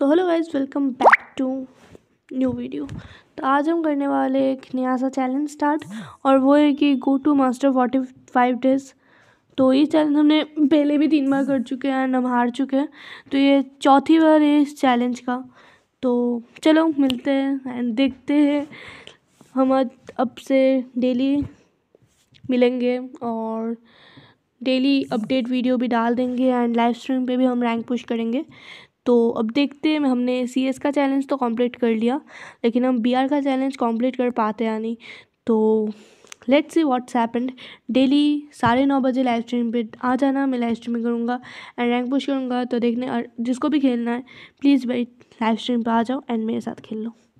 तो hello guys welcome back to new video तो आज हम करने वाले एक नया सा चैलेंज स्टार्ट और वो है कि go to master forty five days तो ये चैलेंज हमने पहले भी तीन बार कर चुके हैं एंड हम हार चुके हैं तो ये चौथी बार है इस चैलेंज का तो चलो मिलते हैं एंड देखते हैं हम अब से डेली मिलेंगे और डेली अपडेट वीडियो भी डाल देंगे एंड लाइव स्ट्रीम पे भी हम रैंक पुश करेंगे तो अब देखते हैं हमने सी एस का चैलेंज तो कंप्लीट कर लिया लेकिन हम बी आर का चैलेंज कंप्लीट कर पाते या नहीं तो let's see what's happened daily साढ़े नौ बजे लाइव स्ट्रीम पे आ जाना मैं लाइव स्ट्रीमिंग करूँगा एंड रैंक पुश करूँगा तो देखने और जिसको भी खेलना है प्लीज़ भाई लाइव स्ट्रीम पे आ जाओ एंड मेरे साथ खेल लो